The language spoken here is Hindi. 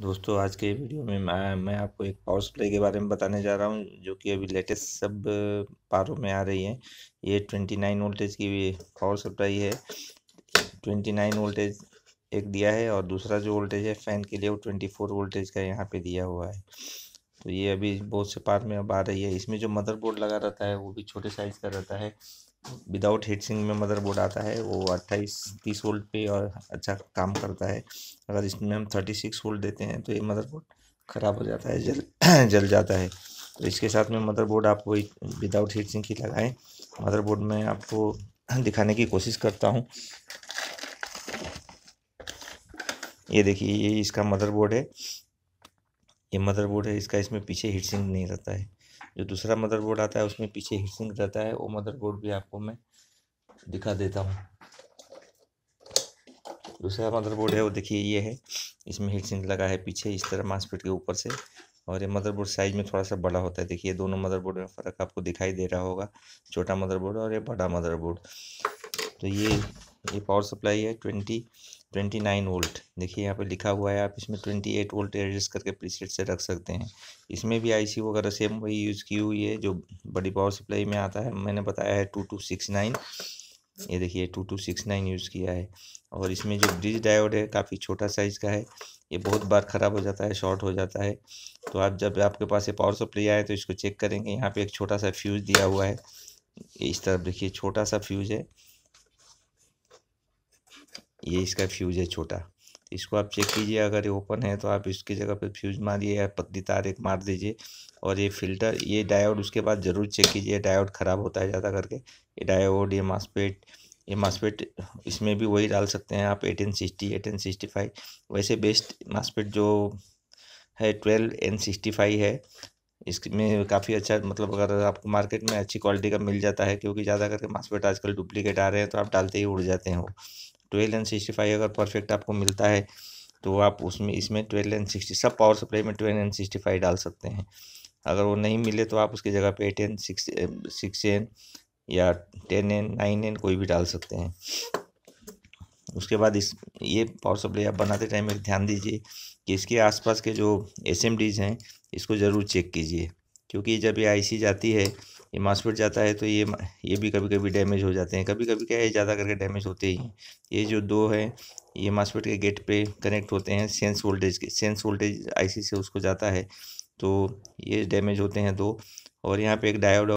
दोस्तों आज के वीडियो में मैं मैं आपको एक पावर सप्लाई के बारे में बताने जा रहा हूँ जो कि अभी लेटेस्ट सब पारों में आ रही है ये ट्वेंटी नाइन वोल्टेज की भी पावर सप्लाई है ट्वेंटी नाइन वोल्टेज एक दिया है और दूसरा जो वोल्टेज है फ़ैन के लिए वो ट्वेंटी फोर वोल्टेज का यहाँ पे दिया हुआ है तो ये अभी बहुत से पार में अब आ रही है इसमें जो मदरबोर्ड लगा रहता है वो भी छोटे साइज़ का रहता है विदाउट हीट सिंक में मदरबोर्ड आता है वो अट्ठाईस तीस वोल्ट पे और अच्छा काम करता है अगर इसमें हम थर्टी सिक्स वोल्ट देते हैं तो ये मदरबोर्ड ख़राब हो जाता है जल जल जाता है तो इसके साथ में मदरबोर्ड आप वही विदाउट हीट सिंक ही लगाएं मदरबोर्ड में आपको दिखाने की कोशिश करता हूँ ये देखिए ये इसका मदरबोर्ड है ये मदरबोर्ड है इसका इसमें पीछे हीट सिंक नहीं रहता है जो दूसरा मदरबोर्ड आता है उसमें पीछे हीटसिंग रहता है वो मदरबोर्ड भी आपको मैं दिखा देता हूँ दूसरा मदरबोर्ड है वो देखिए ये है इसमें हीट सिंक लगा है पीछे इस तरह मास्पेट के ऊपर से और ये मदरबोर्ड साइज में थोड़ा सा बड़ा होता है देखिए दोनों मदरबोर्ड में फ़र्क आपको दिखाई दे रहा होगा छोटा मदरबोर्ड और ये बड़ा मदरबोर्ड तो ये ये पावर सप्लाई है ट्वेंटी ट्वेंटी नाइन वोल्ट देखिए यहाँ पे लिखा हुआ है आप इसमें ट्वेंटी एट वोल्ट एडजस्ट करके प्रीसेट से रख सकते हैं इसमें भी आईसी वगैरह सेम वही यूज़ की हुई है जो बड़ी पावर सप्लाई में आता है मैंने बताया है टू टू सिक्स नाइन ये देखिए two two six nine use किया है और इसमें जो ब्रिज डायोड है काफ़ी छोटा साइज़ का है ये बहुत बार ख़राब हो जाता है शॉर्ट हो जाता है तो आप जब आपके पास ये पावर सप्लाई आए तो इसको चेक करेंगे यहाँ पे एक छोटा सा फ्यूज़ दिया हुआ है इस तरफ देखिए छोटा सा फ्यूज़ है ये इसका फ्यूज़ है छोटा इसको आप चेक कीजिए अगर ये ओपन है तो आप इसकी जगह पर फ्यूज़ मारिए या पत्ती तार एक मार दीजिए और ये फिल्टर ये डायोड उसके बाद ज़रूर चेक कीजिए डायोड ख़राब होता है ज़्यादा करके ये डायोड ये मास्पेट ये मास्पेट इसमें भी वही डाल सकते हैं आप eighteen sixty eighteen sixty five वैसे बेस्ट मास्पेट जो है ट्वेल्व एन सिक्सटी फाइव है इसमें काफ़ी अच्छा मतलब अगर आपको मार्केट में अच्छी क्वालिटी का मिल जाता है क्योंकि ज़्यादा करके मास्पेट आजकल डुप्लीकेट आ रहे हैं तो आप डालते ही उड़ जाते हैं वो ट्वेल्व एंड सिक्सटी फाइव अगर परफेक्ट आपको मिलता है तो आप उसमें इसमें ट्वेल्व एन सिक्सटी सब पावर सप्लाई में ट्वेल्व एंड सिक्सटी फाइव डाल सकते हैं अगर वो नहीं मिले तो आप उसकी जगह पे eight N six six N या टेन एन नाइन एन कोई भी डाल सकते हैं उसके बाद इस ये पावर सप्लाई आप बनाते टाइम एक ध्यान दीजिए कि इसके आसपास के जो एस हैं इसको ज़रूर चेक कीजिए क्योंकि जब ये आईसी जाती है ये मास्पेट जाता है तो ये ये भी कभी कभी डैमेज हो जाते हैं कभी कभी क्या है ज़्यादा करके डैमेज होते ही ये जो दो है ये मास्पेट के गेट पे कनेक्ट होते हैं सेंस वोल्टेज के सेंस वोल्टेज आईसी से उसको जाता है तो ये डैमेज होते हैं दो और यहाँ पे एक डायोड